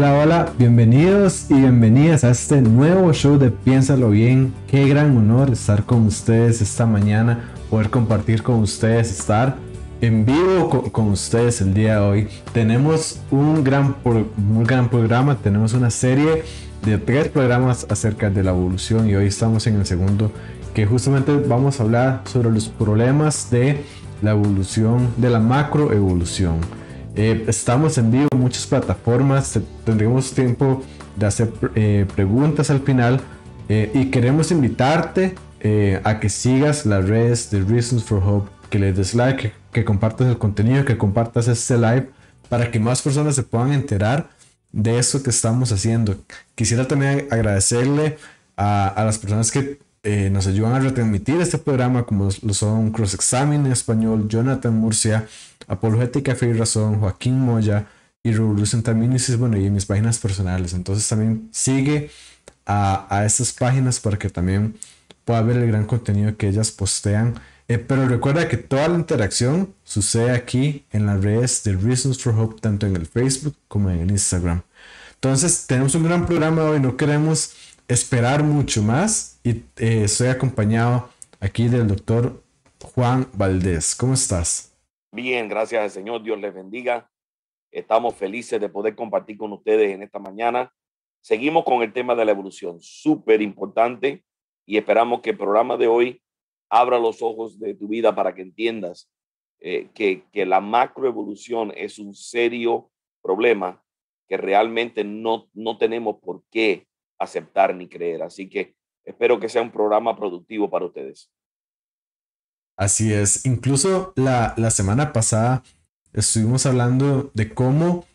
Hola, hola, bienvenidos y bienvenidas a este nuevo show de Piénsalo Bien. Qué gran honor estar con ustedes esta mañana, poder compartir con ustedes, estar en vivo con, ustedes el día de hoy. Tenemos un gran, un gran programa, tenemos una serie de tres programas acerca de la evolución y hoy estamos en el segundo que justamente vamos a hablar sobre los problemas de la evolución, de la macroevolución eh, estamos en vivo en muchas plataformas, tendremos tiempo de hacer eh, preguntas al final eh, y queremos invitarte a que sigas las redes de Reasons for Hope, que le des like, que, compartas el contenido, que compartas este live para que más personas se puedan enterar de eso que estamos haciendo. Quisiera también agradecerle a las personas que eh, nos ayudan a retransmitir este programa, como lo son Cross Examen español, Jonathan Murcia, Apologética Fe y Razón, Joaquín Moya y Revolution Taminisis, bueno, y mis páginas personales. Entonces también sigue a, a estas páginas para que también pueda ver el gran contenido que ellas postean. Eh, pero recuerda que toda la interacción sucede aquí en las redes de Reasons for Hope, tanto en el Facebook como en el Instagram. Entonces, tenemos un gran programa hoy, no queremos esperar mucho más y eh, estoy acompañado aquí del doctor Juan Valdés. ¿Cómo estás? Bien, gracias al Señor, Dios les bendiga. Estamos felices de poder compartir con ustedes en esta mañana. Seguimos con el tema de la evolución, súper importante, y esperamos que el programa de hoy abra los ojos de tu vida para que entiendas eh, que, la macroevolución es un serio problema que realmente no, no tenemos por qué aceptar ni creer. Así que espero que sea un programa productivo para ustedes. Así es. Incluso la, semana pasada estuvimos hablando de cómo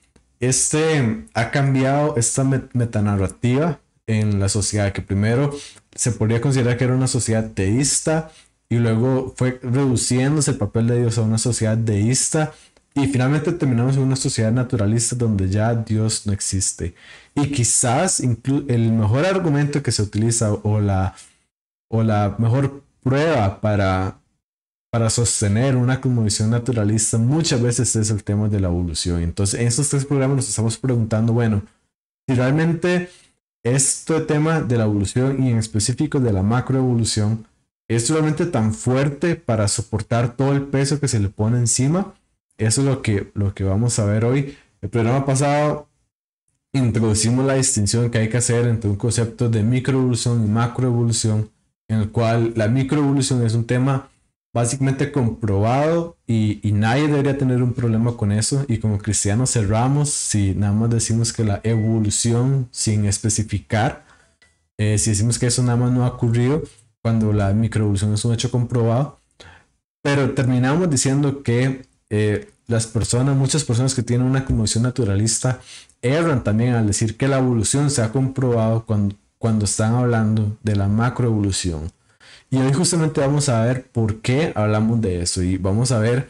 este ha cambiado esta metanarrativa en la sociedad, que primero se podría considerar que era una sociedad teísta y luego fue reduciéndose el papel de Dios a una sociedad deísta y finalmente terminamos en una sociedad naturalista donde ya Dios no existe. Y quizás el mejor argumento que se utiliza o la, o la mejor prueba para, para sostener una cosmovisión naturalista muchas veces es el tema de la evolución. Entonces, en estos tres programas nos estamos preguntando, bueno, si realmente este tema de la evolución y en específico de la macroevolución es realmente tan fuerte para soportar todo el peso que se le pone encima eso es lo que, lo que vamos a ver hoy. El programa pasado introducimos la distinción que hay que hacer entre un concepto de microevolución y macroevolución, en el cual la microevolución es un tema básicamente comprobado y, nadie debería tener un problema con eso. Y como cristianos cerramos si nada más decimos que la evolución sin especificar, eh, si decimos que eso nada más no ha ocurrido, cuando la microevolución es un hecho comprobado. Pero terminamos diciendo que eh, las personas, muchas personas que tienen una conmoción naturalista, erran también al decir que la evolución se ha comprobado cuando, cuando están hablando de la macroevolución. Y hoy justamente vamos a ver por qué hablamos de eso y vamos a ver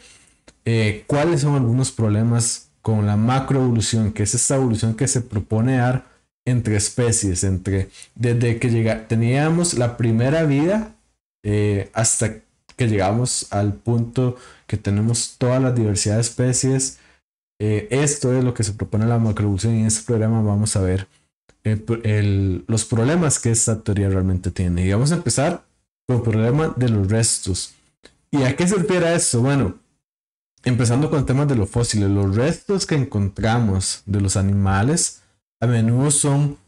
eh, cuáles son algunos problemas con la macroevolución, que es esta evolución que se propone dar entre especies, entre desde que llega, teníamos la primera vida eh, hasta que llegamos al punto que tenemos toda la diversidad de especies. Eh, esto es lo que se propone la macroevolución y en este programa vamos a ver eh, los problemas que esta teoría realmente tiene. Y vamos a empezar con el problema de los restos. ¿Y a qué se refiere esto? Bueno, empezando con el tema de los fósiles, los restos que encontramos de los animales a menudo son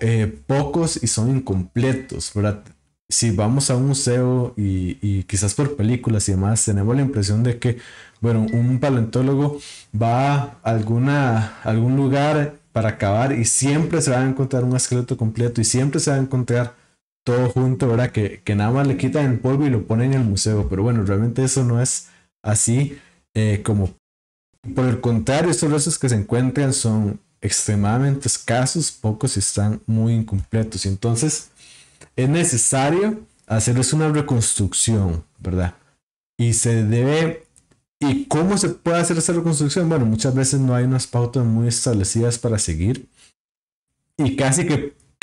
eh, pocos y son incompletos, ¿verdad? si vamos a un museo y, quizás por películas y demás, tenemos la impresión de que, bueno, un paleontólogo va a alguna, algún lugar para acabar y siempre se va a encontrar un esqueleto completo y siempre se va a encontrar todo junto, ¿verdad? Que, que nada más le quitan el polvo y lo ponen en el museo, pero bueno, realmente eso no es así eh, como... Por el contrario, estos restos que se encuentran son extremadamente escasos, pocos y están muy incompletos. Y entonces es necesario hacerles una reconstrucción, ¿verdad? Y se debe... ¿Y cómo se puede hacer esa reconstrucción? Bueno, muchas veces no hay unas pautas muy establecidas para seguir. Y casi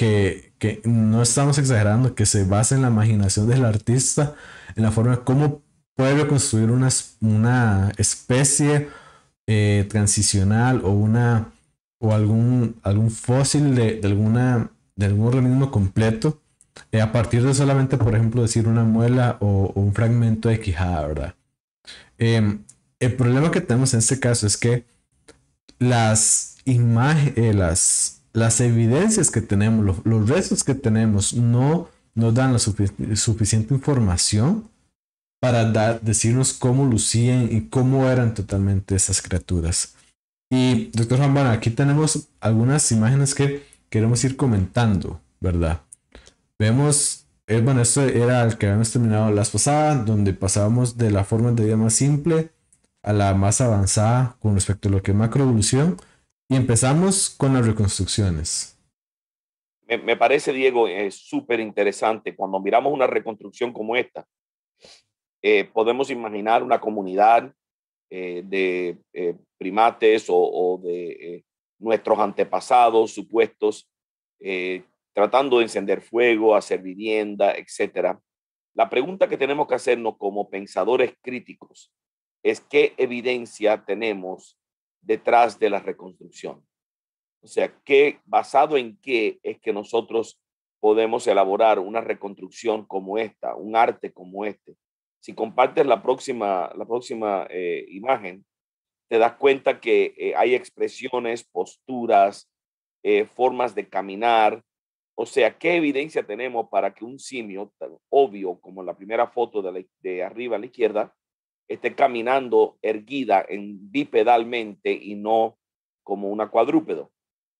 que, no estamos exagerando, que se basa en la imaginación del artista, en la forma cómo puede reconstruir una, una especie eh, transicional o una o algún, algún fósil de, alguna, de algún organismo completo eh, a partir de solamente, por ejemplo, decir una muela o, un fragmento de quijada, ¿verdad? Em, el problema que tenemos en este caso es que las imágenes, eh, las, evidencias que tenemos, los, restos que tenemos, no nos dan la suficiente información para decirnos cómo lucían y cómo eran totalmente esas criaturas. Y doctor Juan, aquí tenemos algunas imágenes que queremos ir comentando, ¿verdad? Vemos, eh, bueno, esto era el que habíamos terminado las pasadas, donde pasábamos de la forma de vida más simple a la más avanzada con respecto a lo que es macroevolución y empezamos con las reconstrucciones. Me, parece, Diego, es eh, súper interesante. Cuando miramos una reconstrucción como esta, eh, podemos imaginar una comunidad de primates o, o de nuestros antepasados supuestos tratando de encender fuego, hacer vivienda, etc. La pregunta que tenemos que hacernos como pensadores críticos es qué evidencia tenemos detrás de la reconstrucción. O sea, ¿qué, basado en qué es que nosotros podemos elaborar una reconstrucción como esta, un arte como este. Si compartes la próxima, la próxima eh, imagen, te das cuenta que eh, hay expresiones, posturas, eh, formas de caminar, o sea, ¿qué evidencia tenemos para que un simio tan obvio como la primera foto de, arriba a la izquierda esté caminando erguida en bipedalmente y no como una cuadrúpedo?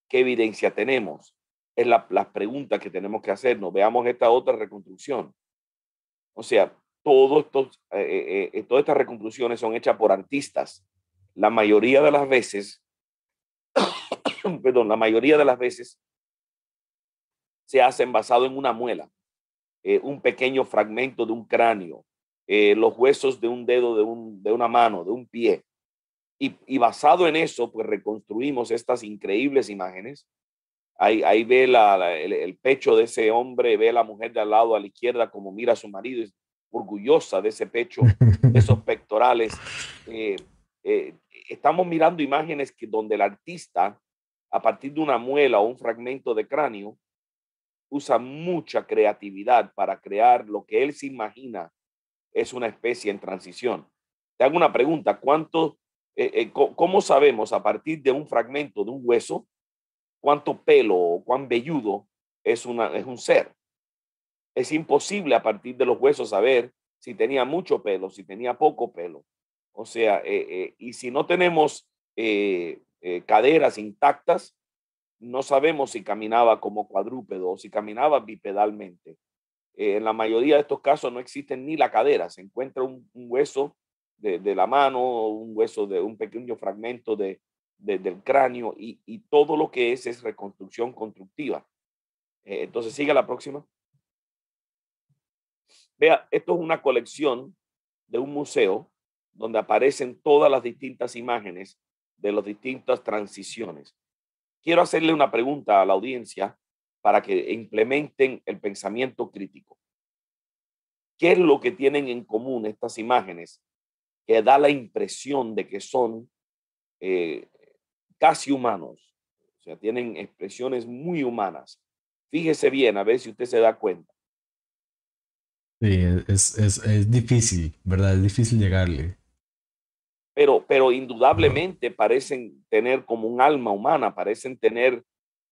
¿Qué evidencia tenemos? Es la, pregunta que tenemos que hacernos. Veamos esta otra reconstrucción. O sea, todos eh, eh, eh, todas estas reconstrucciones son hechas por artistas. La mayoría de las veces, perdón, la mayoría de las veces se hacen basado en una muela, eh, un pequeño fragmento de un cráneo, eh, los huesos de un dedo, de, un, de una mano, de un pie. Y, basado en eso, pues reconstruimos estas increíbles imágenes. Ahí, ve el, pecho de ese hombre, ve la mujer de al lado, a la izquierda, como mira a su marido, es orgullosa de ese pecho, de esos pectorales. Eh, estamos mirando imágenes que, donde el artista, a partir de una muela o un fragmento de cráneo, usa mucha creatividad para crear lo que él se imagina es una especie en transición. Te hago una pregunta, ¿cuánto, eh, eh, ¿cómo sabemos a partir de un fragmento de un hueso cuánto pelo o cuán velludo es, una, es un ser? Es imposible a partir de los huesos saber si tenía mucho pelo, si tenía poco pelo. O sea, eh, y si no tenemos caderas intactas, no sabemos si caminaba como cuadrúpedo o si caminaba bipedalmente. Eh, en la mayoría de estos casos no existe ni la cadera, se encuentra un, hueso de, la mano, un hueso de un pequeño fragmento de, del cráneo y, todo lo que es es reconstrucción constructiva. Eh, entonces, siga la próxima. Vea, esto es una colección de un museo donde aparecen todas las distintas imágenes de las distintas transiciones. Quiero hacerle una pregunta a la audiencia para que implementen el pensamiento crítico. ¿Qué es lo que tienen en común estas imágenes que da la impresión de que son eh, casi humanos? O sea, tienen expresiones muy humanas. Fíjese bien, a ver si usted se da cuenta. Sí, es, es difícil, ¿verdad? Es difícil llegarle pero, pero indudablemente parecen tener como un alma humana, parecen tener,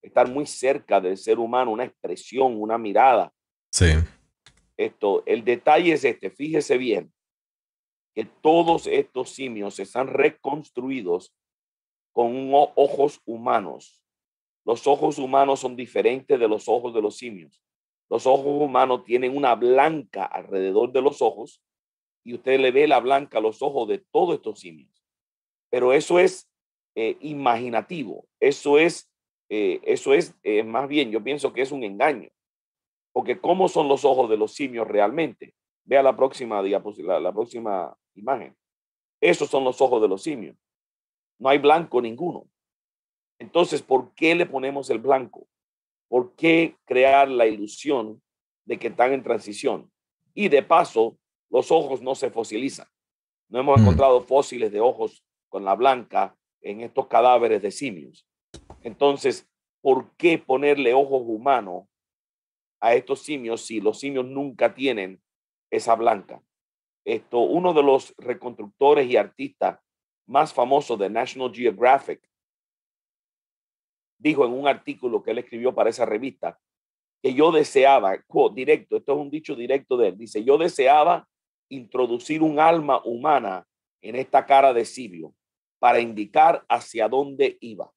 estar muy cerca del ser humano, una expresión, una mirada. Sí. Esto, el detalle es este, fíjese bien, que todos estos simios están reconstruidos con ojos humanos. Los ojos humanos son diferentes de los ojos de los simios. Los ojos humanos tienen una blanca alrededor de los ojos y usted le ve la blanca a los ojos de todos estos simios. Pero eso es eh, imaginativo, eso es, eh, eso es eh, más bien, yo pienso que es un engaño, porque ¿cómo son los ojos de los simios realmente? Vea la próxima, la, la próxima imagen. Esos son los ojos de los simios. No hay blanco ninguno. Entonces, ¿por qué le ponemos el blanco? ¿Por qué crear la ilusión de que están en transición? Y de paso, los ojos no se fosilizan. No hemos mm. encontrado fósiles de ojos con la blanca en estos cadáveres de simios. Entonces, ¿por qué ponerle ojos humanos a estos simios si los simios nunca tienen esa blanca? Esto, uno de los reconstructores y artistas más famosos de National Geographic dijo en un artículo que él escribió para esa revista que yo deseaba, directo, esto es un dicho directo de él, dice, yo deseaba introducir un alma humana en esta cara de Sibio para indicar hacia dónde iba.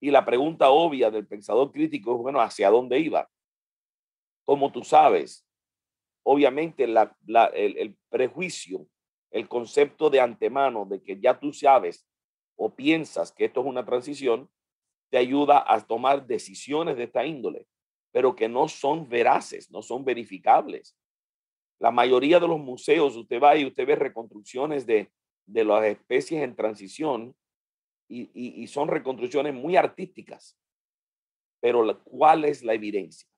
Y la pregunta obvia del pensador crítico es, bueno, ¿hacia dónde iba? Como tú sabes, obviamente el prejuicio, el concepto de antemano de que ya tú sabes o piensas que esto es una transición, te ayuda a tomar decisiones de esta índole, pero que no son veraces, no son verificables. La mayoría de los museos, usted va y usted ve reconstrucciones de, las especies en transición y, son reconstrucciones muy artísticas. Pero ¿cuál es la evidencia?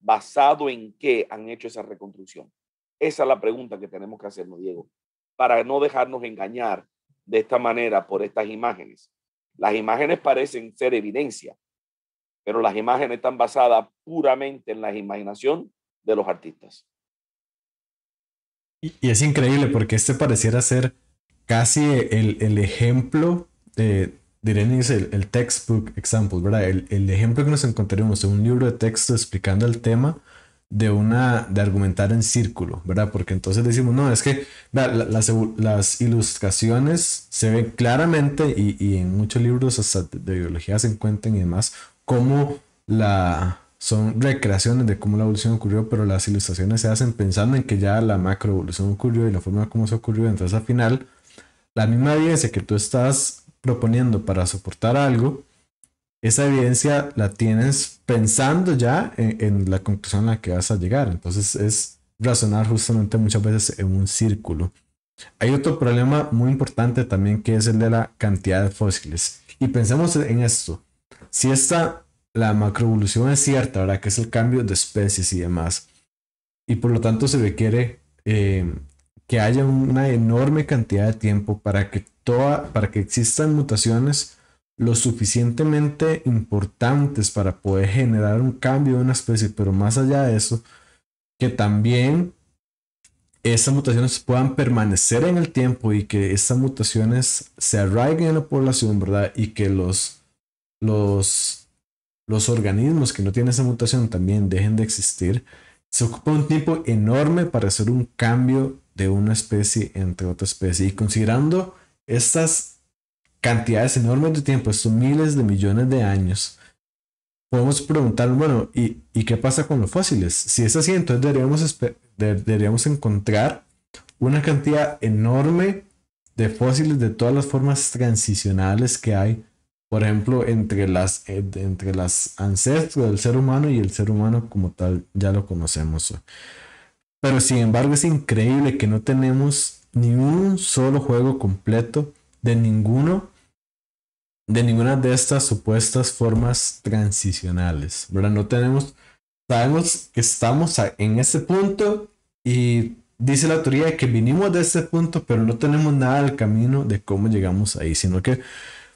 ¿Basado en qué han hecho esa reconstrucción? Esa es la pregunta que tenemos que hacernos, Diego, para no dejarnos engañar de esta manera por estas imágenes. Las imágenes parecen ser evidencia, pero las imágenes están basadas puramente en la imaginación de los artistas. Y, es increíble porque este pareciera ser casi el, el ejemplo, diré, eh, dirían el, el, textbook example, ¿verdad? El, el, ejemplo que nos encontraremos en un libro de texto explicando el tema de una de argumentar en círculo, ¿verdad? Porque entonces decimos, no, es que las, ilustraciones se ven claramente y, y en muchos libros hasta de, biología se encuentran y demás, cómo la, son recreaciones de cómo la evolución ocurrió, pero las ilustraciones se hacen pensando en que ya la macroevolución ocurrió y la forma como se ocurrió. Entonces al final, la misma evidencia que tú estás proponiendo para soportar algo, esa evidencia la tienes pensando ya en, en la conclusión a la que vas a llegar. Entonces es razonar justamente muchas veces en un círculo. Hay otro problema muy importante también que es el de la cantidad de fósiles. Y pensemos en esto. Si esta la macroevolución es cierta, ¿verdad? Que es el cambio de especies y demás. Y por lo tanto se requiere eh, que haya una enorme cantidad de tiempo para que, toda, para que existan mutaciones lo suficientemente importantes para poder generar un cambio de una especie, pero más allá de eso, que también esas mutaciones puedan permanecer en el tiempo y que esas mutaciones se arraiguen en la población, ¿verdad? Y que los, los los organismos que no tienen esa mutación también dejen de existir, se ocupa un tiempo enorme para hacer un cambio de una especie entre otra especie. Y considerando estas cantidades enormes de tiempo, estos miles de millones de años, podemos preguntar, bueno, ¿y, ¿y qué pasa con los fósiles? Si es así, entonces deberíamos, deberíamos encontrar una cantidad enorme de fósiles de todas las formas transicionales que hay por ejemplo, entre las, eh, entre las ancestros del ser humano y el ser humano como tal, ya lo conocemos. Pero sin embargo es increíble que no tenemos ni un solo juego completo de ninguno de ninguna de estas supuestas formas transicionales, ¿verdad? No tenemos, sabemos que estamos en ese punto y dice la teoría que vinimos de ese punto, pero no tenemos nada del camino de cómo llegamos ahí, sino que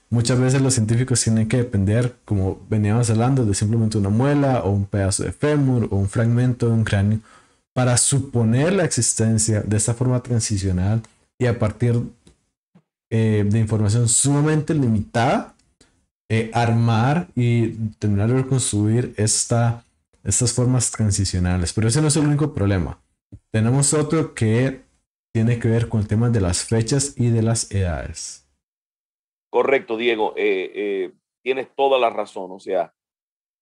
Muchas veces los científicos tienen que depender, como veníamos hablando, de simplemente una muela o un pedazo de fémur o un fragmento de un cráneo para suponer la existencia de esta forma transicional y a partir eh, de información sumamente limitada, eh, armar y terminar de reconstruir esta, estas formas transicionales. Pero ese no es el único problema. Tenemos otro que tiene que ver con el tema de las fechas y de las edades. Correcto, Diego. Eh, eh, tienes toda la razón. O sea,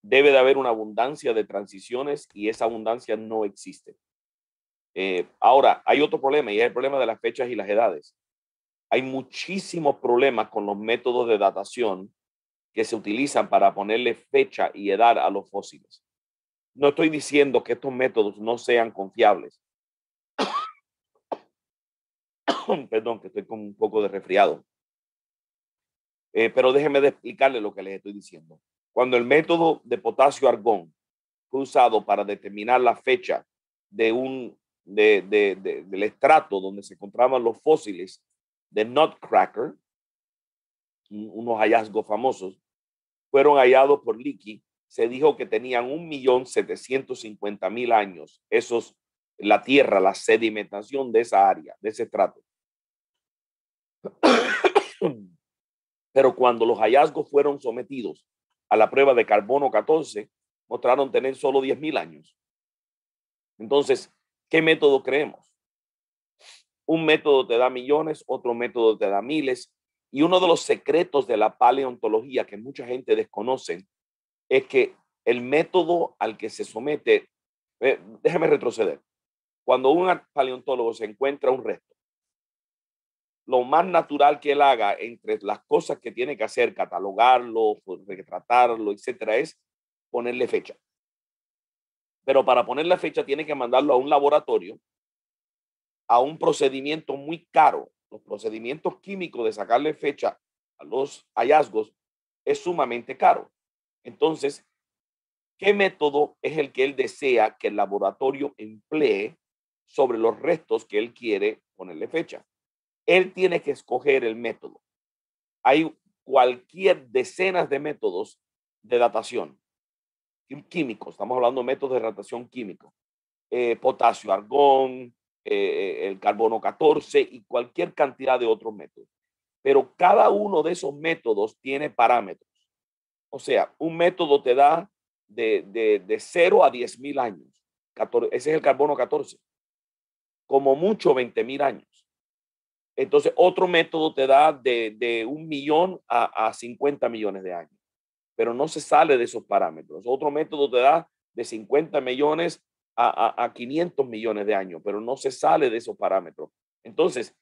debe de haber una abundancia de transiciones y esa abundancia no existe. Eh, ahora, hay otro problema y es el problema de las fechas y las edades. Hay muchísimos problemas con los métodos de datación que se utilizan para ponerle fecha y edad a los fósiles. No estoy diciendo que estos métodos no sean confiables. Perdón, que estoy con un poco de resfriado. Eh, pero déjenme de explicarle lo que les estoy diciendo. Cuando el método de potasio argón fue usado para determinar la fecha de un, de, del estrato donde se encontraban los fósiles de Nutcracker, unos hallazgos famosos, fueron hallados por Leakey, se dijo que tenían 1.750.000 años, esos, la tierra, la sedimentación de esa área, de ese estrato. Pero cuando los hallazgos fueron sometidos a la prueba de carbono 14, mostraron tener solo 10.000 años. Entonces, ¿qué método creemos? Un método te da millones, otro método te da miles. Y uno de los secretos de la paleontología que mucha gente desconoce es que el método al que se somete, eh, déjeme retroceder, cuando un paleontólogo se encuentra un resto, lo más natural que él haga entre las cosas que tiene que hacer, catalogarlo, pues, retratarlo, etcétera, es ponerle fecha. Pero para ponerle fecha tiene que mandarlo a un laboratorio, a un procedimiento muy caro. Los procedimientos químicos de sacarle fecha a los hallazgos es sumamente caro. Entonces, ¿qué método es el que él desea que el laboratorio emplee sobre los restos que él quiere ponerle fecha? Él tiene que escoger el método. Hay cualquier decenas de métodos de datación químicos. Estamos hablando de métodos de datación químico. Eh, potasio, argón, eh, eh, el carbono 14 y cualquier cantidad de otros métodos. Pero cada uno de esos métodos tiene parámetros. O sea, un método te da de, de, de 0 a 10 mil años. ese es el carbono 14. Como mucho 20 mil años. Entonces, otro método te da de, de un millón a, a 50 millones de años, pero no se sale de esos parámetros. Otro método te da de 50 millones a, a, a 500 millones de años, pero no se sale de esos parámetros. Entonces,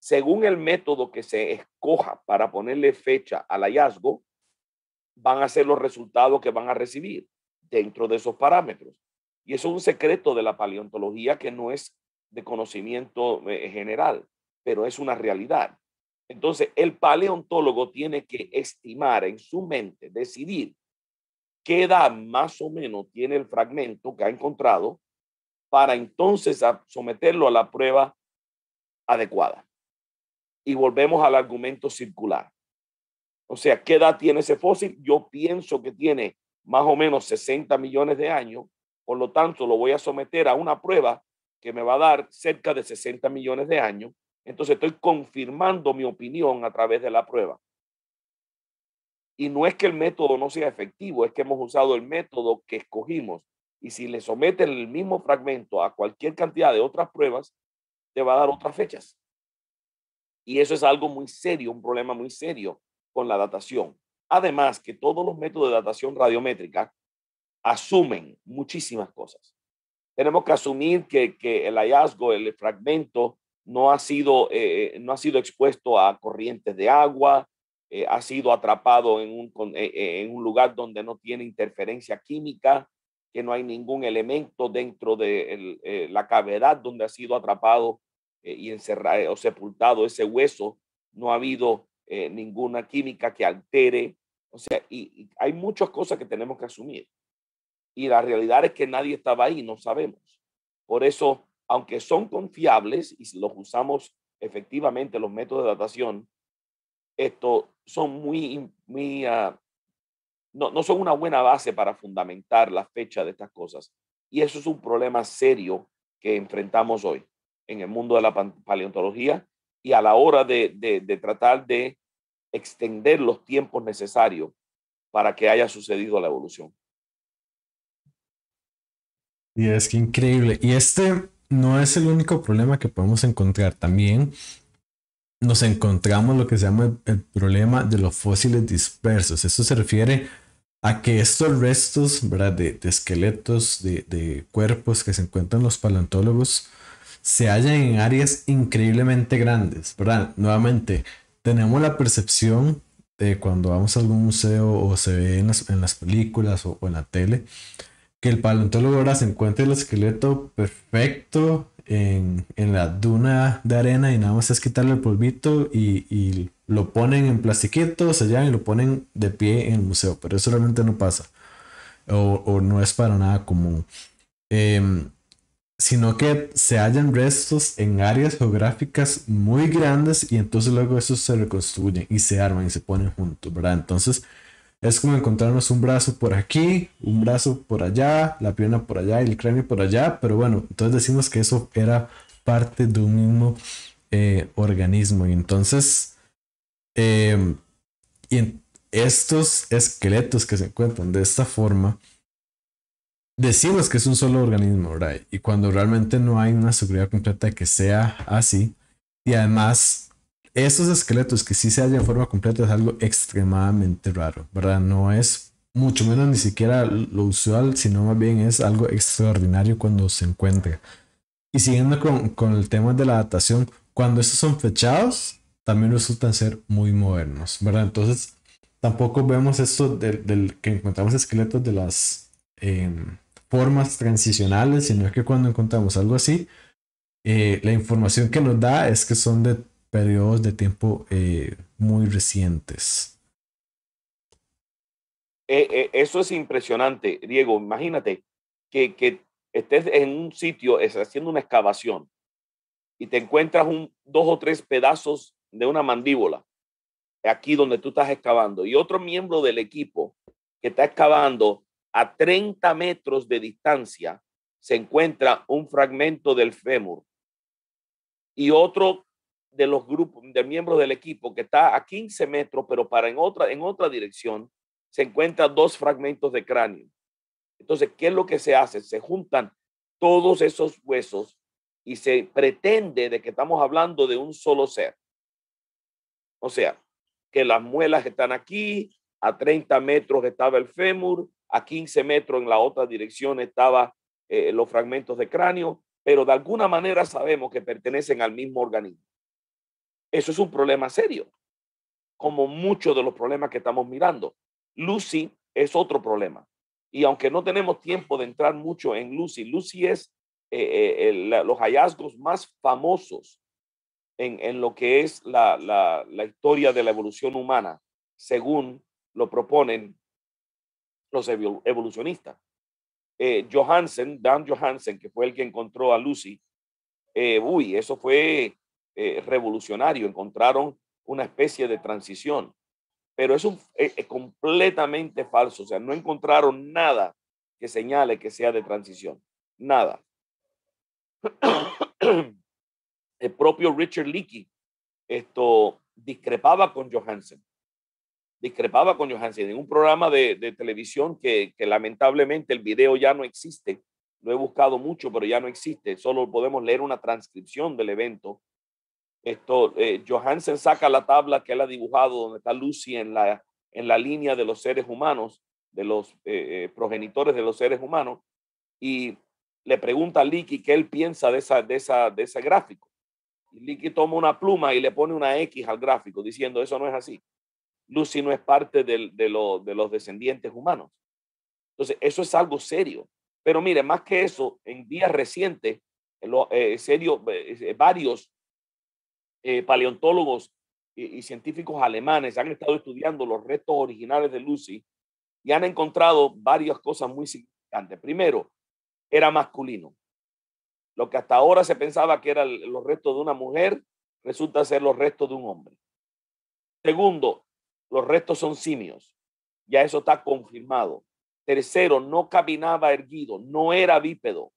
según el método que se escoja para ponerle fecha al hallazgo, van a ser los resultados que van a recibir dentro de esos parámetros. Y eso es un secreto de la paleontología que no es de conocimiento eh, general pero es una realidad. Entonces, el paleontólogo tiene que estimar en su mente, decidir qué edad más o menos tiene el fragmento que ha encontrado para entonces someterlo a la prueba adecuada. Y volvemos al argumento circular. O sea, ¿qué edad tiene ese fósil? Yo pienso que tiene más o menos 60 millones de años, por lo tanto lo voy a someter a una prueba que me va a dar cerca de 60 millones de años entonces estoy confirmando mi opinión a través de la prueba. Y no es que el método no sea efectivo, es que hemos usado el método que escogimos. Y si le someten el mismo fragmento a cualquier cantidad de otras pruebas, te va a dar otras fechas. Y eso es algo muy serio, un problema muy serio con la datación. Además, que todos los métodos de datación radiométrica asumen muchísimas cosas. Tenemos que asumir que, que el hallazgo, el fragmento, no ha sido, eh, eh, no ha sido expuesto a corrientes de agua, eh, ha sido atrapado en un, en un lugar donde no tiene interferencia química, que no hay ningún elemento dentro de la cavidad donde ha sido atrapado y encerrado o sepultado ese hueso, no ha habido ninguna química que altere. O sea, y hay muchas cosas que tenemos que asumir. Y la realidad es que nadie estaba ahí, no sabemos. Por eso aunque son confiables y los usamos efectivamente los métodos de datación, esto son muy, ah, no, no son una buena base para fundamentar la fecha de estas cosas. Y eso es un problema serio que enfrentamos hoy en el mundo de la paleontología y a la hora de, de tratar de extender los tiempos necesarios para que haya sucedido la evolución. Y es que increíble. Y este, no es el único problema que podemos encontrar. También nos encontramos lo que se llama el, problema de los fósiles dispersos. Esto se refiere a que estos restos ¿verdad? De, esqueletos, de, cuerpos que se encuentran los paleontólogos, se hallan en áreas increíblemente grandes. ¿verdad? Nuevamente, tenemos la percepción de cuando vamos a algún museo o se ve en las, películas o en la tele, que el paleontólogo ahora se encuentre el esqueleto perfecto en, la duna de arena y nada más es quitarle el polvito y, lo ponen en plastiquitos allá y lo ponen de pie en el museo, pero eso realmente no pasa o, no es para nada común. Em, sino que se hallan restos en áreas geográficas muy grandes y entonces luego esos se reconstruyen y se arman y se ponen juntos, ¿verdad? Entonces es como encontrarnos un brazo por aquí, un brazo por allá, la pierna por allá y el cráneo por allá. Pero bueno, entonces decimos que eso era parte de un mismo eh, organismo. Y entonces, eh, y en estos esqueletos que se encuentran de esta forma, decimos que es un solo organismo, ¿verdad? Y cuando realmente no hay una seguridad completa de que sea así. Y además estos esqueletos que sí se hallan en forma completa es algo extremadamente raro, ¿verdad? No es mucho menos ni siquiera lo usual, sino más bien es algo extraordinario cuando se encuentra. Y siguiendo con, el tema de la adaptación, cuando estos son fechados, también resultan ser muy modernos, ¿verdad? Entonces, tampoco vemos esto del, que encontramos esqueletos de las em, formas transicionales, sino que cuando encontramos algo así, eh, la información que nos da es que son de periodos de tiempo eh, muy recientes. Eh, eh, eso es impresionante, Diego. Imagínate que, estés en un sitio haciendo una excavación y te encuentras un, dos o tres pedazos de una mandíbula aquí donde tú estás excavando y otro miembro del equipo que está excavando a 30 metros de distancia se encuentra un fragmento del fémur y otro de los grupos, de miembros del equipo que está a 15 metros, pero para en otra, en otra dirección, se encuentran dos fragmentos de cráneo. Entonces, ¿qué es lo que se hace? Se juntan todos esos huesos y se pretende de que estamos hablando de un solo ser. O sea, que las muelas están aquí, a 30 metros estaba el fémur, a 15 metros en la otra dirección estaba eh, los fragmentos de cráneo, pero de alguna manera sabemos que pertenecen al mismo organismo. Eso es un problema serio, como muchos de los problemas que estamos mirando. Lucy es otro problema. Y aunque no tenemos tiempo de entrar mucho en Lucy, Lucy es eh, eh, los hallazgos más famosos en, lo que es la, historia de la evolución humana, según lo proponen los evolucionistas. Eh, Johansen, Dan Johansen, que fue el que encontró a Lucy, uy, eso fue eh, revolucionario, encontraron una especie de transición. Pero eso es eh, eh, completamente falso, o sea, no encontraron nada que señale que sea de transición, nada. El propio Richard Leakey esto, discrepaba con Johansen, discrepaba con Johansen en un programa de, televisión que, que lamentablemente el video ya no existe, lo he buscado mucho, pero ya no existe. Solo podemos leer una transcripción del evento esto, eh, Johansen saca la tabla que él ha dibujado donde está Lucy en la, en la línea de los seres humanos, de los eh, eh, progenitores de los seres humanos, y le pregunta a Licky qué él piensa de, esa, de, esa, de ese gráfico. Y Licky toma una pluma y le pone una X al gráfico, diciendo eso no es así. Lucy no es parte de, los descendientes humanos. Entonces, eso es algo serio. Pero mire, más que eso, en días recientes, serio, varios eh, paleontólogos y, y, científicos alemanes han estado estudiando los restos originales de Lucy y han encontrado varias cosas muy significantes. Primero, era masculino. Lo que hasta ahora se pensaba que eran los restos de una mujer, resulta ser los restos de un hombre. Segundo, los restos son simios. Ya eso está confirmado. Tercero, no caminaba erguido, no era bípedo.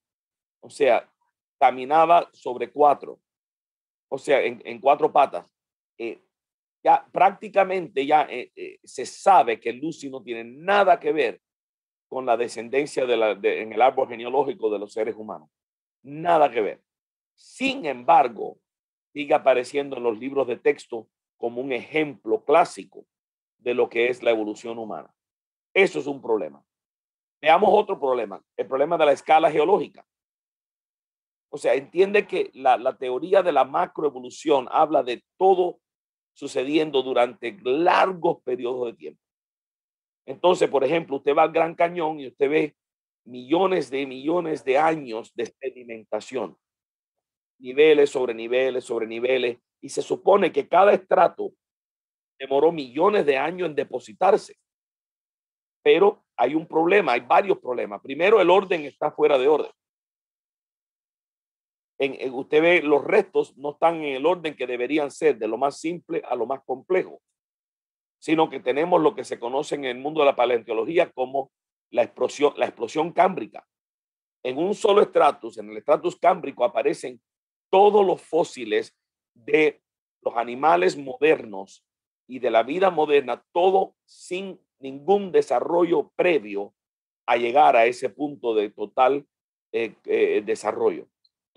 O sea, caminaba sobre cuatro o sea, en, cuatro patas, eh, ya prácticamente ya eh, eh, se sabe que Lucy no tiene nada que ver con la descendencia en el árbol genealógico de los seres humanos. Nada que ver. Sin embargo, sigue apareciendo en los libros de texto como un ejemplo clásico de lo que es la evolución humana. Eso es un problema. Veamos otro problema, el problema de la escala geológica. O sea, entiende que la, teoría de la macroevolución habla de todo sucediendo durante largos periodos de tiempo. Entonces, por ejemplo, usted va al Gran Cañón y usted ve millones de millones de años de sedimentación, niveles sobre niveles sobre niveles, y se supone que cada estrato demoró millones de años en depositarse. Pero hay un problema, hay varios problemas. Primero, el orden está fuera de orden usted ve los restos no están en el orden que deberían ser, de lo más simple a lo más complejo, sino que tenemos lo que se conoce en el mundo de la paleontología como la explosión, la explosión cámbrica. En un solo estratus, en el estratus cámbrico, aparecen todos los fósiles de los animales modernos y de la vida moderna, todo sin ningún desarrollo previo a llegar a ese punto de total eh, eh, desarrollo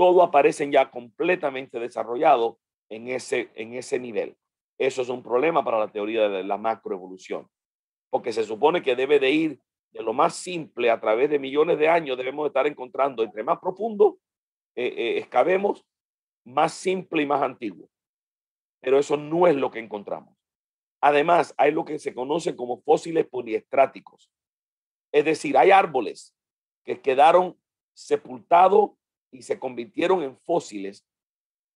todo aparecen ya completamente desarrollado en ese, en ese nivel. Eso es un problema para la teoría de la macroevolución, porque se supone que debe de ir de lo más simple a través de millones de años, debemos estar encontrando entre más profundo eh, eh excavemos, más simple y más antiguo. Pero eso no es lo que encontramos. Además, hay lo que se conoce como fósiles poliestráticos. Es decir, hay árboles que quedaron sepultados y se convirtieron en fósiles,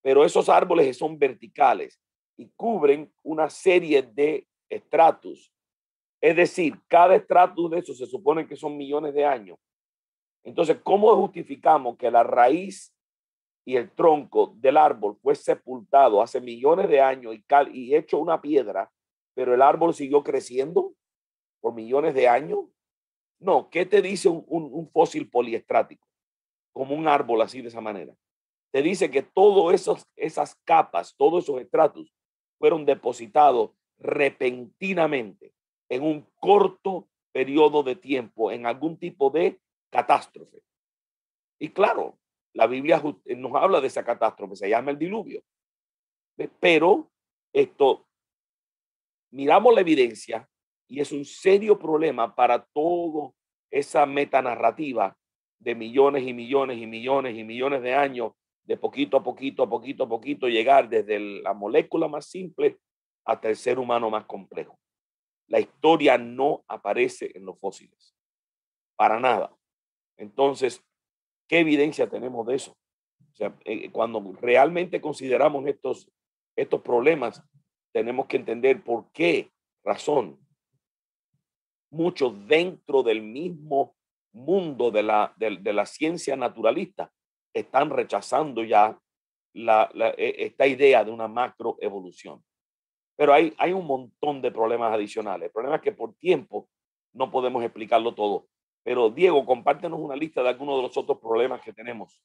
pero esos árboles son verticales y cubren una serie de estratos. Es decir, cada estrato de eso se supone que son millones de años. Entonces, ¿cómo justificamos que la raíz y el tronco del árbol fue sepultado hace millones de años y, y hecho una piedra, pero el árbol siguió creciendo por millones de años? No, ¿qué te dice un fósil poliestrático? como un árbol así de esa manera. Te dice que todas esas capas, todos esos estratos fueron depositados repentinamente en un corto periodo de tiempo, en algún tipo de catástrofe. Y claro, la Biblia eh, nos habla de esa catástrofe, se llama el diluvio. Pero esto, miramos la evidencia y es un serio problema para toda esa metanarrativa de millones y millones y millones y millones de años, de poquito a poquito, a poquito a poquito, llegar desde la molécula más simple hasta el ser humano más complejo. La historia no aparece en los fósiles, para nada. Entonces, ¿qué evidencia tenemos de eso? Eh, eh, cuando realmente consideramos estos, estos problemas, tenemos que entender por qué razón muchos dentro del mismo mundo de la, de, la ciencia naturalista están rechazando ya la, e, esta idea de una macroevolución. Pero hay, hay un montón de problemas adicionales. problemas que por tiempo no podemos explicarlo todo. Pero Diego, compártenos una lista de algunos de los otros problemas que tenemos.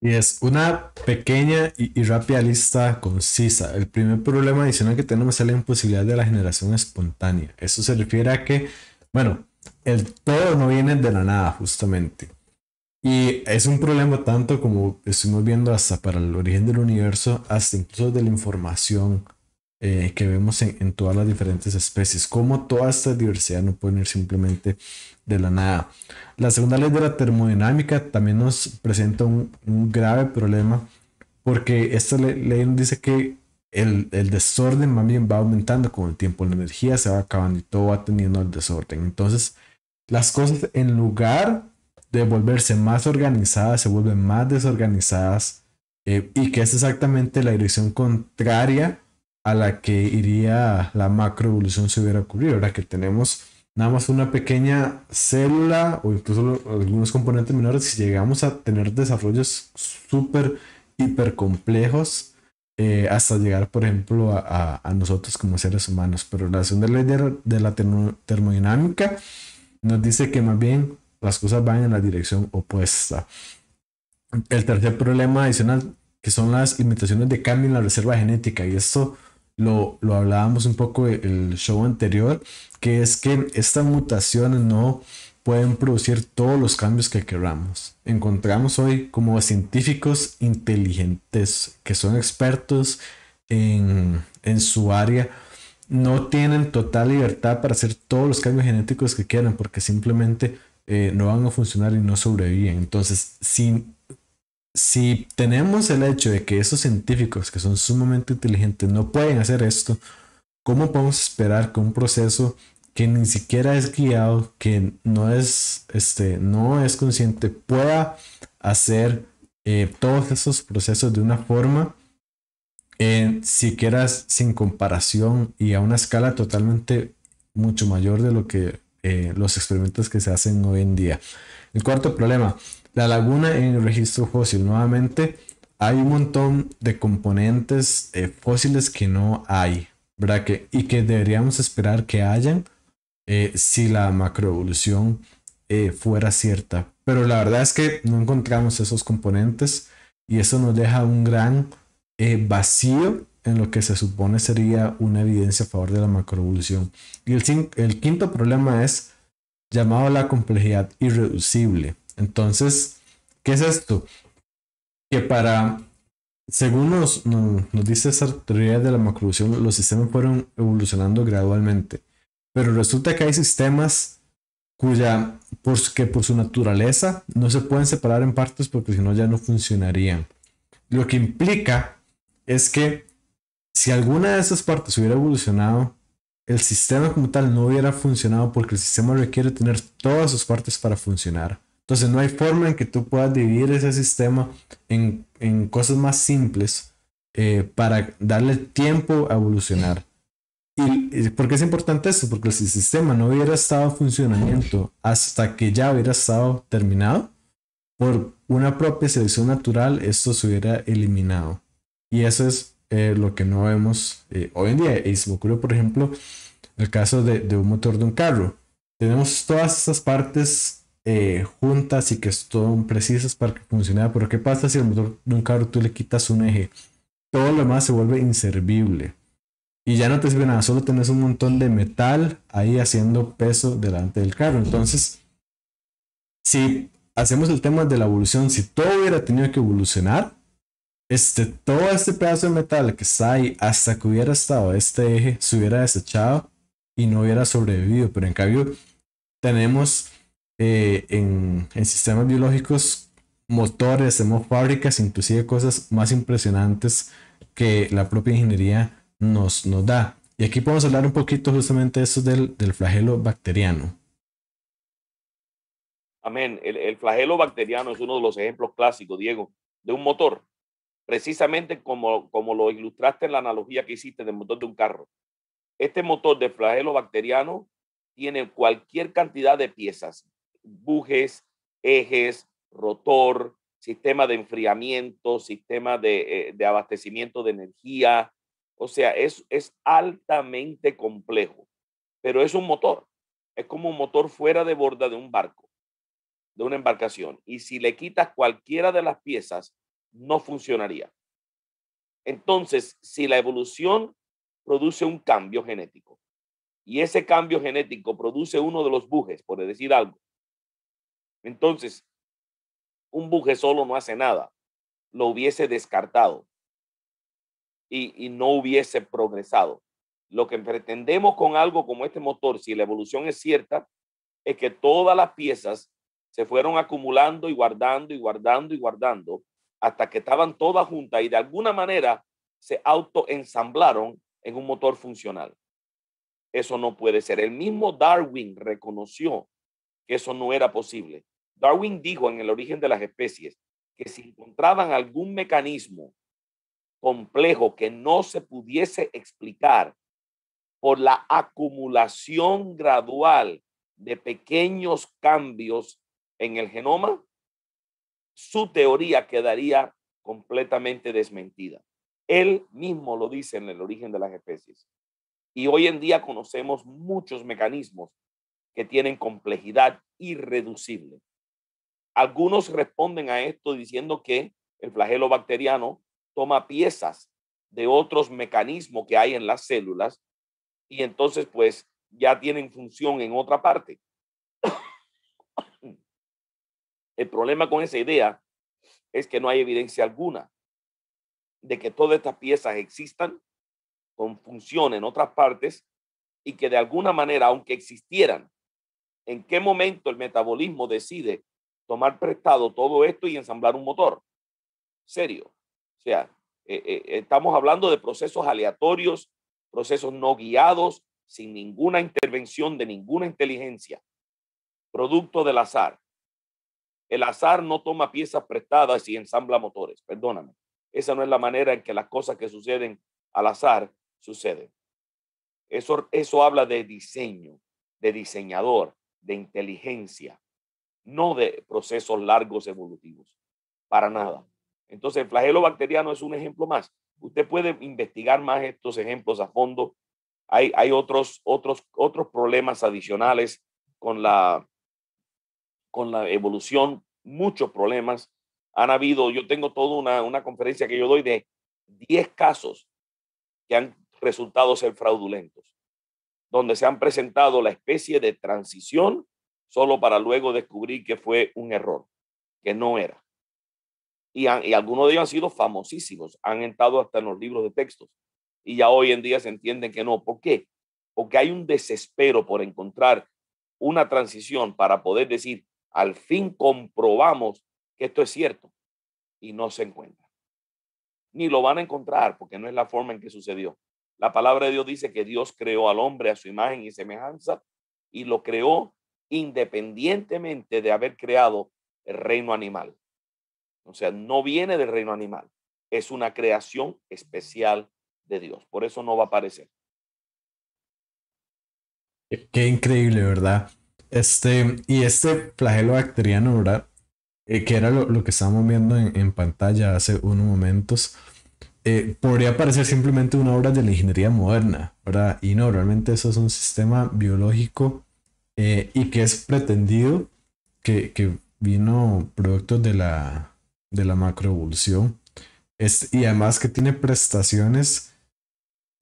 Y es una pequeña y, y, rápida lista concisa. El primer problema adicional que tenemos es la imposibilidad de la generación espontánea. Eso se refiere a que, bueno, el todo no viene de la nada, justamente. Y es un problema tanto como estuvimos viendo hasta para el origen del universo, hasta incluso de la información eh, que vemos en, todas las diferentes especies, como toda esta diversidad no puede venir simplemente de la nada. La segunda ley de la termodinámica también nos presenta un, grave problema, porque esta ley, nos dice que el, el, desorden más bien va aumentando con el tiempo, la energía se va acabando y todo va teniendo el desorden. Entonces, las cosas en lugar de volverse más organizadas, se vuelven más desorganizadas eh, y que es exactamente la dirección contraria a la que iría la macroevolución si hubiera ocurrido, ahora que tenemos nada más una pequeña célula o incluso algunos componentes menores, si llegamos a tener desarrollos súper, hiper complejos, eh, hasta llegar, por ejemplo, a, nosotros como seres humanos. Pero la segunda ley de, de la termodinámica nos dice que más bien las cosas van en la dirección opuesta. El tercer problema adicional, que son las limitaciones de cambio en la reserva genética, y esto lo, lo hablábamos un poco el show anterior, que es que estas mutaciones no pueden producir todos los cambios que queramos. Encontramos hoy como científicos inteligentes que son expertos en, en su área no tienen total libertad para hacer todos los cambios genéticos que quieran porque simplemente eh, no van a funcionar y no sobreviven. Entonces, si, tenemos el hecho de que esos científicos que son sumamente inteligentes no pueden hacer esto, ¿cómo podemos esperar que un proceso que ni siquiera es guiado, que no es, este, no es consciente, pueda hacer eh, todos esos procesos de una forma siquiera sin comparación y a una escala totalmente mucho mayor de lo que eh, los experimentos que se hacen hoy en día. El cuarto problema, la laguna en el registro fósil. Nuevamente, hay un montón de componentes eh, fósiles que no hay, ¿verdad? Que, y que deberíamos esperar que hayan eh, si la macroevolución fuera cierta. Pero la verdad es que no encontramos esos componentes y eso nos deja un gran eh, vacío en lo que se supone sería una evidencia a favor de la macroevolución. Y el, el quinto problema es llamado la complejidad irreducible. Entonces, ¿qué es esto? Que para, según nos, dice esa teoría de la macroevolución, los sistemas fueron evolucionando gradualmente. Pero resulta que hay sistemas cuya, por, que por su naturaleza no se pueden separar en partes porque si no ya no funcionarían. Lo que implica es que si alguna de esas partes hubiera evolucionado, el sistema como tal no hubiera funcionado porque el sistema requiere tener todas sus partes para funcionar. Entonces no hay forma en que tú puedas dividir ese sistema en, cosas más simples eh, para darle tiempo a evolucionar. ¿Y, por qué es importante esto? Porque si el sistema no hubiera estado en funcionamiento hasta que ya hubiera estado terminado, por una propia selección natural esto se hubiera eliminado. Y eso es eh, lo que no vemos eh, hoy en día. Y se me por ejemplo, el caso de, un motor de un carro. Tenemos todas esas partes eh, juntas y que son precisas para que funcione. Pero ¿qué pasa si el motor de un carro tú le quitas un eje? Todo lo demás se vuelve inservible. Y ya no te sirve nada, solo tenés un montón de metal ahí haciendo peso delante del carro. Entonces, si hacemos el tema de la evolución, si todo hubiera tenido que evolucionar, este, todo este pedazo de metal que está ahí, hasta que hubiera estado este eje, se hubiera desechado y no hubiera sobrevivido. Pero en cambio, tenemos eh, en, sistemas biológicos motores, tenemos fábricas, inclusive cosas más impresionantes que la propia ingeniería nos, nos da. Y aquí podemos hablar un poquito justamente de eso del, flagelo bacteriano. Amén. El, el, flagelo bacteriano es uno de los ejemplos clásicos, Diego, de un motor precisamente como, lo ilustraste en la analogía que hiciste del motor de un carro. Este motor de flagelo bacteriano tiene cualquier cantidad de piezas, bujes, ejes, rotor, sistema de enfriamiento, sistema eh, de, abastecimiento de energía. O sea, es, es altamente complejo, pero es un motor. Es como un motor fuera de borda de un barco, de una embarcación. Y si le quitas cualquiera de las piezas, no funcionaría. Entonces, si la evolución produce un cambio genético y ese cambio genético produce uno de los bujes, por decir algo, entonces un buje solo no hace nada, lo hubiese descartado y, no hubiese progresado. Lo que pretendemos con algo como este motor, si la evolución es cierta, es que todas las piezas se fueron acumulando y guardando y guardando y guardando hasta que estaban todas juntas y de alguna manera se autoensamblaron en un motor funcional. Eso no puede ser. El mismo Darwin reconoció que eso no era posible. Darwin dijo en el origen de las especies que si encontraban algún mecanismo complejo que no se pudiese explicar por la acumulación gradual de pequeños cambios en el genoma, su teoría quedaría completamente desmentida. Él mismo lo dice en el origen de las especies. Y hoy en día conocemos muchos mecanismos que tienen complejidad irreducible. Algunos responden a esto diciendo que el flagelo bacteriano toma piezas de otros mecanismos que hay en las células y entonces pues ya tienen función en otra parte. El problema con esa idea es que no hay evidencia alguna de que todas estas piezas existan con función en otras partes y que de alguna manera, aunque existieran, en qué momento el metabolismo decide tomar prestado todo esto y ensamblar un motor. Serio. O sea, eh, eh, estamos hablando de procesos aleatorios, procesos no guiados, sin ninguna intervención de ninguna inteligencia, producto del azar. El azar no toma piezas prestadas y ensambla motores, perdóname. Esa no es la manera en que las cosas que suceden al azar suceden. Eso, eso habla de diseño, de diseñador, de inteligencia, no de procesos largos evolutivos, para nada. Entonces, el flagelo bacteriano es un ejemplo más. Usted puede investigar más estos ejemplos a fondo. Hay, hay otros, otros, otros problemas adicionales con la con la evolución, muchos problemas. Han habido, yo tengo toda una, conferencia que yo doy de 10 casos que han resultado ser fraudulentos, donde se han presentado la especie de transición solo para luego descubrir que fue un error, que no era. Y, algunos de ellos han sido famosísimos, han entrado hasta en los libros de textos. Y ya hoy en día se entienden que no. ¿Por qué? Porque hay un desespero por encontrar una transición para poder decir, al fin comprobamos que esto es cierto y no se encuentra. Ni lo van a encontrar porque no es la forma en que sucedió. La palabra de Dios dice que Dios creó al hombre a su imagen y semejanza y lo creó independientemente de haber creado el reino animal. O sea, no viene del reino animal. Es una creación especial de Dios. Por eso no va a aparecer. Qué increíble, ¿verdad? Este, y este flagelo bacteriano, eh, que era lo, que estábamos viendo en, pantalla hace unos momentos, eh, podría parecer simplemente una obra de la ingeniería moderna, Y no, realmente eso es un sistema biológico eh, y que es pretendido que, vino producto de la, de macroevolución. Este, y además que tiene prestaciones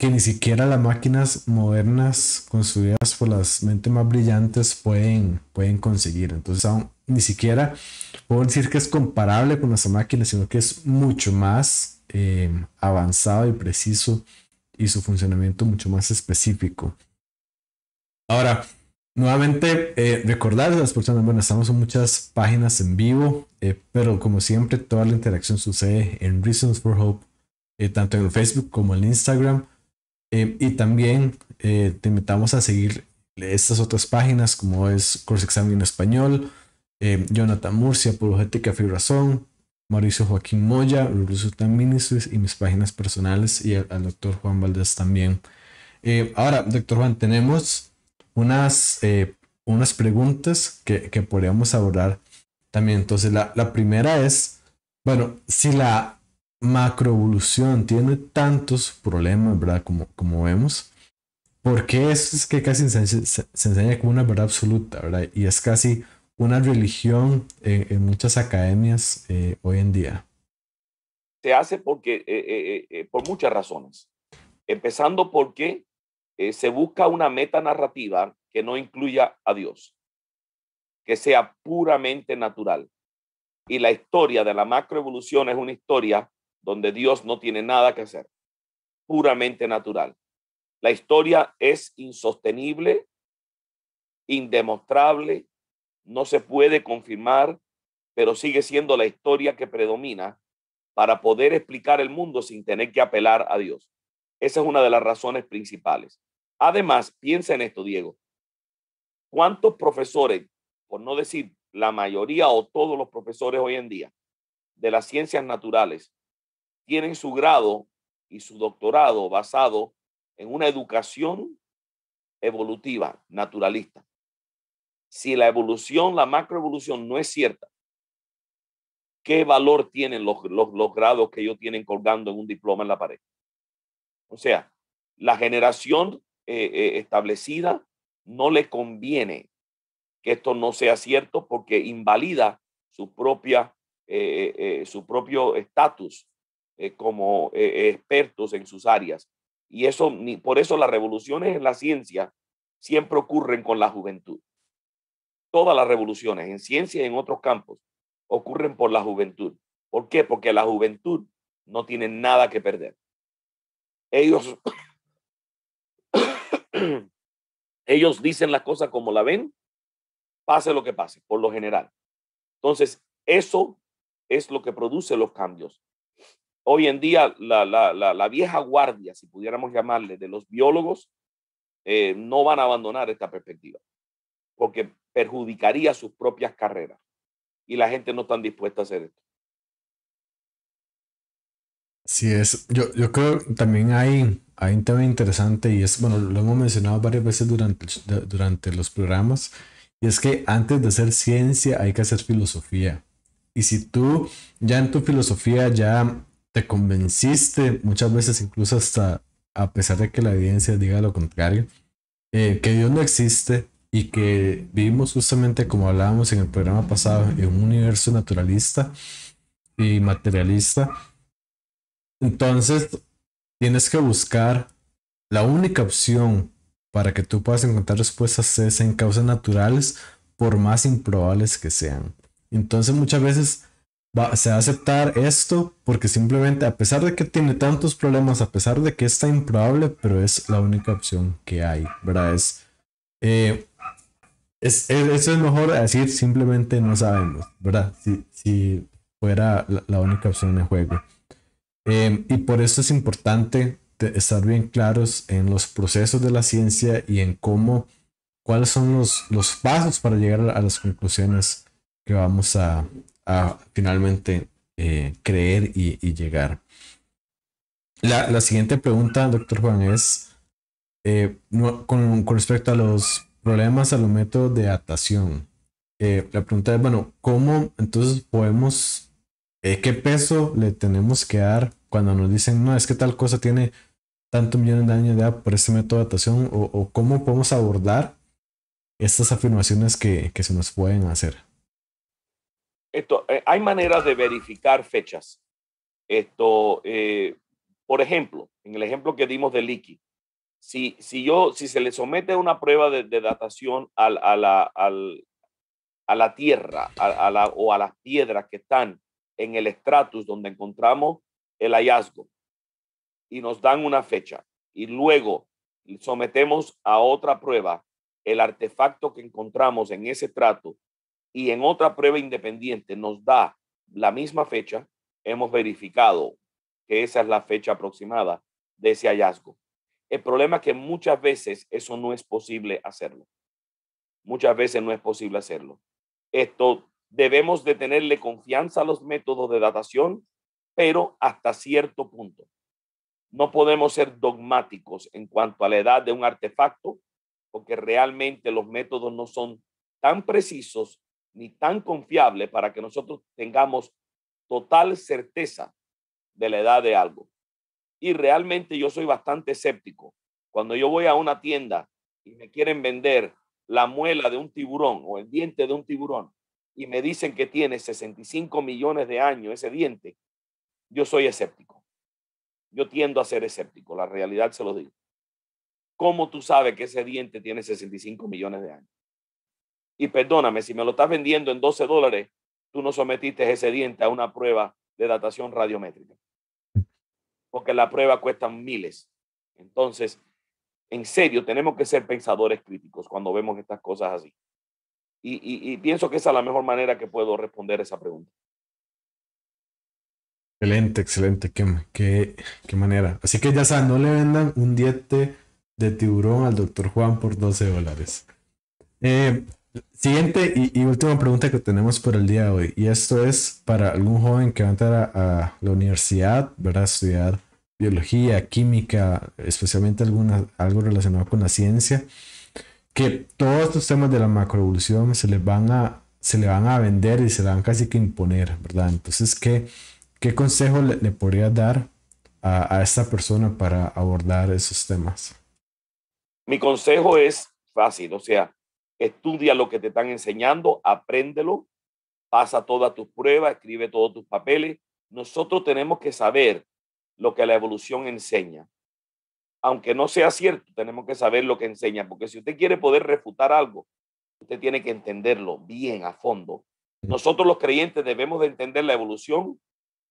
que ni siquiera las máquinas modernas construidas por las mentes más brillantes pueden, pueden conseguir. Entonces, ni siquiera puedo decir que es comparable con nuestra máquina, sino que es mucho más eh, avanzado y preciso y su funcionamiento mucho más específico. Ahora, nuevamente, recordar, eh, recordarles a las personas, bueno, estamos en muchas páginas en vivo, eh, pero como siempre, toda la interacción sucede en Reasons for Hope, tanto en Facebook como en Instagram. Eh, y también eh, te invitamos a seguir estas otras páginas como es Curso Examen en Español, eh, Jonathan Murcia, Apologética fibrasón Mauricio Joaquín Moya, Tan Ministries y mis páginas personales y al, doctor Juan Valdés también. ahora, doctor Juan, tenemos unas, unas preguntas que, podríamos abordar también. Entonces, la, la primera es, bueno, si la macroevolución tiene tantos problemas, ¿verdad? Como, como vemos. Porque eso es que casi se, enseña como una verdad absoluta, ¿verdad? Y es casi una religión en, muchas academias eh, hoy en día. Se hace porque, eh, eh, por muchas razones. Empezando porque se busca una meta narrativa que no incluya a Dios, que sea puramente natural. Y la historia de la macroevolución es una historia donde Dios no tiene nada que hacer, puramente natural. La historia es insostenible, indemostrable, no se puede confirmar, pero sigue siendo la historia que predomina para poder explicar el mundo sin tener que apelar a Dios. Esa es una de las razones principales. Además, piensa en esto, Diego. ¿Cuántos profesores, por no decir la mayoría o todos los profesores hoy en día de las ciencias naturales, tienen su grado y su doctorado basado en una educación evolutiva, naturalista. Si la evolución, la macroevolución no es cierta, ¿qué valor tienen los, los, grados que ellos tienen colgando en un diploma en la pared? O sea, la generación eh, eh, establecida no le conviene que esto no sea cierto porque invalida su propia eh, su propio estatus eh, como eh, expertos en sus áreas. Y eso, ni, por eso las revoluciones en la ciencia siempre ocurren con la juventud. Todas las revoluciones en ciencia y en otros campos ocurren por la juventud. ¿Por qué? Porque la juventud no tiene nada que perder. Ellos, ellos dicen las cosas como la ven, pase lo que pase, por lo general. Entonces, eso es lo que produce los cambios hoy en día la, la, la, vieja guardia, si pudiéramos llamarle, de los biólogos, eh, no van a abandonar esta perspectiva, porque perjudicaría sus propias carreras y la gente no está dispuesta a hacer esto. Sí, es, yo, yo creo que también hay, hay un tema interesante y es, bueno, lo hemos mencionado varias veces durante, durante los programas, y es que antes de hacer ciencia hay que hacer filosofía. Y si tú ya en tu filosofía ya te convenciste, muchas veces incluso hasta a pesar de que la evidencia diga lo contrario, eh, que Dios no existe y que vivimos justamente como hablábamos en el programa pasado, en un universo naturalista y materialista. Entonces, tienes que buscar la única opción para que tú puedas encontrar respuestas es en causas naturales, por más improbables que sean. Entonces, muchas veces va, se va a aceptar esto porque simplemente, a pesar de que tiene tantos problemas, a pesar de que está improbable, pero es la única opción que hay, ¿verdad? Es, eh, es, eso es mejor decir simplemente no sabemos, ¿verdad? Si, si fuera la, única opción de juego. Eh, y por eso es importante estar bien claros en los procesos de la ciencia y en cómo, cuáles son los pasos para llegar a las conclusiones que vamos a, finalmente eh, creer y, llegar. La, siguiente pregunta, doctor Juan, es eh, con, respecto a los problemas a los métodos de adaptación. Eh, la pregunta es, bueno, ¿cómo entonces podemos, qué peso le tenemos que dar cuando nos dicen, no, es que tal cosa tiene tanto millones de años de por este método de adaptación o, o cómo podemos abordar estas afirmaciones que, que se nos pueden hacer? esto, eh, hay maneras de verificar fechas. Esto, eh, por ejemplo, en el ejemplo que dimos de Liki, si, si, yo, si se le somete una prueba de, datación a, la, a, la, tierra a, la, o a las piedras que están en el estratus donde encontramos el hallazgo y nos dan una fecha y luego sometemos a otra prueba el artefacto que encontramos en ese trato y en otra prueba independiente nos da la misma fecha, hemos verificado que esa es la fecha aproximada de ese hallazgo. El problema es que muchas veces eso no es posible hacerlo. Muchas veces no es posible hacerlo. Esto debemos de tenerle confianza a los métodos de datación, pero hasta cierto punto. No podemos ser dogmáticos en cuanto a la edad de un artefacto, porque realmente los métodos no son tan precisos ni tan confiable para que nosotros tengamos total certeza de la edad de algo. Y realmente yo soy bastante escéptico. Cuando yo voy a una tienda y me quieren vender la muela de un tiburón o el diente de un tiburón y me dicen que tiene 65 millones de años ese diente, yo soy escéptico. Yo tiendo a ser escéptico, la realidad se lo digo. ¿Cómo tú sabes que ese diente tiene 65 millones de años? Y perdóname, si me lo estás vendiendo en 12 dólares, tú no sometiste ese diente a una prueba de datación radiométrica. Porque la prueba cuesta miles. Entonces, en serio, tenemos que ser pensadores críticos cuando vemos estas cosas así. Y, pienso que esa es la mejor manera que puedo responder esa pregunta. Excelente, excelente. Qué, qué, qué manera. Así que ya saben, no le vendan un diente de tiburón al doctor Juan por 12 dólares. Eh, Siguiente y, última pregunta que tenemos por el día de hoy. Y esto es para algún joven que va a entrar a, la universidad, ¿verdad? Estudiar biología, química, especialmente alguna, algo relacionado con la ciencia. Que todos estos temas de la macroevolución se van a, se le van a vender y se le van casi que imponer, ¿verdad? Entonces, ¿qué, qué consejo le, podría dar a, a esta persona para abordar esos temas? Mi consejo es fácil, o sea, estudia lo que te están enseñando, apréndelo, pasa todas tus pruebas, escribe todos tus papeles. Nosotros tenemos que saber lo que la evolución enseña. Aunque no sea cierto, tenemos que saber lo que enseña, porque si usted quiere poder refutar algo, usted tiene que entenderlo bien a fondo. Nosotros los creyentes debemos de entender la evolución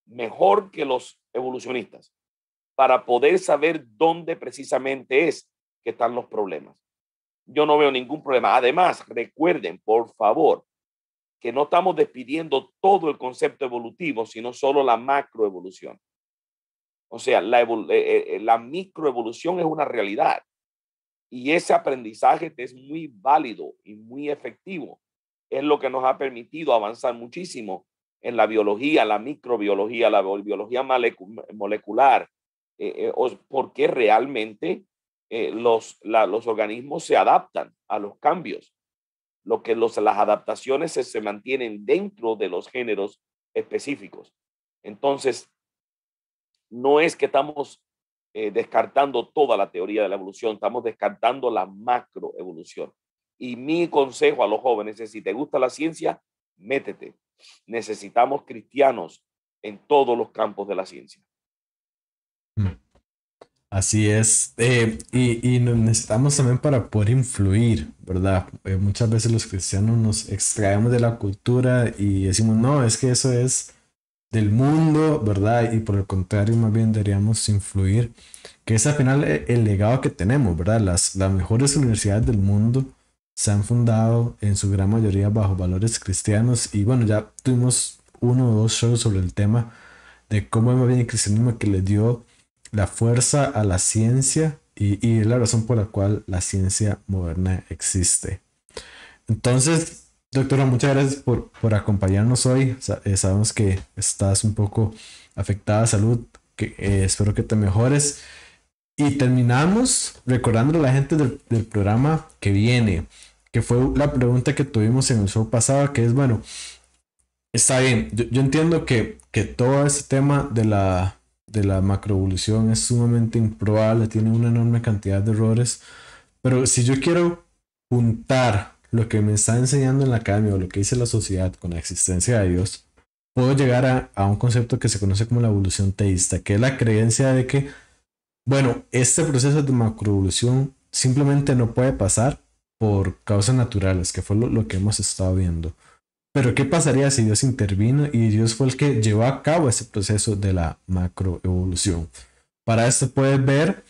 mejor que los evolucionistas para poder saber dónde precisamente es que están los problemas yo no veo ningún problema. Además, recuerden, por favor, que no estamos despidiendo todo el concepto evolutivo, sino solo la macroevolución. O sea, la, eh, eh, eh, microevolución es una realidad y ese aprendizaje es muy válido y muy efectivo. Es lo que nos ha permitido avanzar muchísimo en la biología, la microbiología, la biología molecular, eh, porque realmente eh, los, los organismos se adaptan a los cambios. Lo que los, las adaptaciones se, mantienen dentro de los géneros específicos. Entonces, no es que estamos eh, descartando toda la teoría de la evolución, estamos descartando la macroevolución. Y mi consejo a los jóvenes es, si te gusta la ciencia, métete. Necesitamos cristianos en todos los campos de la ciencia. Mm. Así es. Eh, y, nos necesitamos también para poder influir, ¿verdad? Eh, muchas veces los cristianos nos extraemos de la cultura y decimos, no, es que eso es del mundo, ¿verdad? Y por el contrario, más bien deberíamos influir, que es al final eh, el, legado que tenemos, ¿verdad? Las, las mejores universidades del mundo se han fundado en su gran mayoría bajo valores cristianos y bueno, ya tuvimos uno o dos shows sobre el tema de cómo es más bien el cristianismo que le dio la fuerza a la ciencia y, la razón por la cual la ciencia moderna existe. Entonces, doctora, muchas gracias por, por acompañarnos hoy. Eh, sabemos que estás un poco afectada a salud, que, eh, espero que te mejores. Y terminamos recordando a la gente del, programa que viene, que fue la pregunta que tuvimos en el show pasado, que es, bueno, está bien, yo, entiendo que, que, todo ese tema de la, de la macroevolución es sumamente improbable, tiene una enorme cantidad de errores. Pero si yo quiero juntar lo que me está enseñando en la academia o lo que dice la sociedad con la existencia de Dios, puedo llegar a, un concepto que se conoce como la evolución teísta, que es la creencia de que, bueno, este proceso de macroevolución simplemente no puede pasar por causas naturales, que fue lo que hemos estado viendo. Pero ¿qué pasaría si Dios intervino y Dios fue el que llevó a cabo ese proceso de la macroevolución? Para esto puedes ver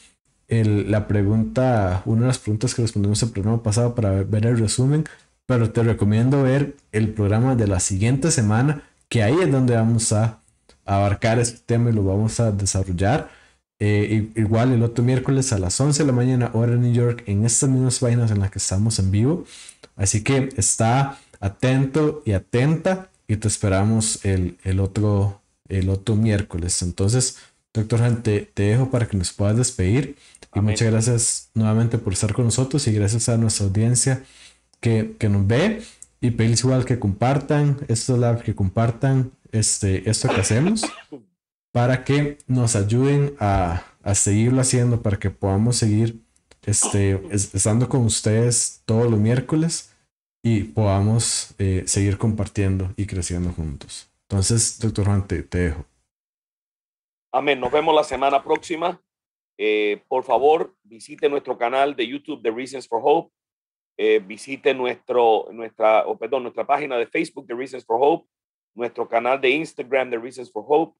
la pregunta, una de las preguntas que respondimos el programa pasado para ver, el resumen, pero te recomiendo ver el programa de la siguiente semana, que ahí es donde vamos a abarcar este tema y lo vamos a desarrollar. Eh, igual el otro miércoles a las 11 de la mañana, hora de New York, en estas mismas páginas en las que estamos en vivo. Así que está atento y atenta y te esperamos el, otro, el otro miércoles. Entonces, doctor gente te, dejo para que nos puedas despedir y muchas gracias nuevamente por estar con nosotros y gracias a nuestra audiencia que, nos ve y pedirles igual que compartan estos live, que compartan este, esto que hacemos para que nos ayuden a, seguirlo haciendo, para que podamos seguir este, estando con ustedes todos los miércoles y podamos eh, seguir compartiendo y creciendo juntos. Entonces, doctor Juan, te, dejo. Amén. Nos vemos la semana próxima. Eh, por favor, visite nuestro canal de YouTube, de Reasons for Hope. Eh, visite nuestro, nuestra, nuestra página de Facebook, de Reasons for Hope. Nuestro canal de Instagram, de Reasons for Hope.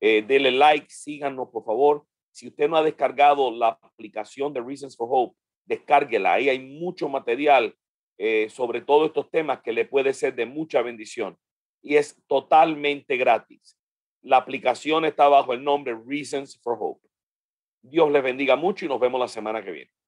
Dele like, síganos, por favor. Si usted no ha descargado la aplicación de Reasons for Hope, descárguela. Ahí hay mucho material eh, sobre todos estos temas que le puede ser de mucha bendición. Y es totalmente gratis. La aplicación está bajo el nombre Reasons for Hope. Dios les bendiga mucho y nos vemos la semana que viene.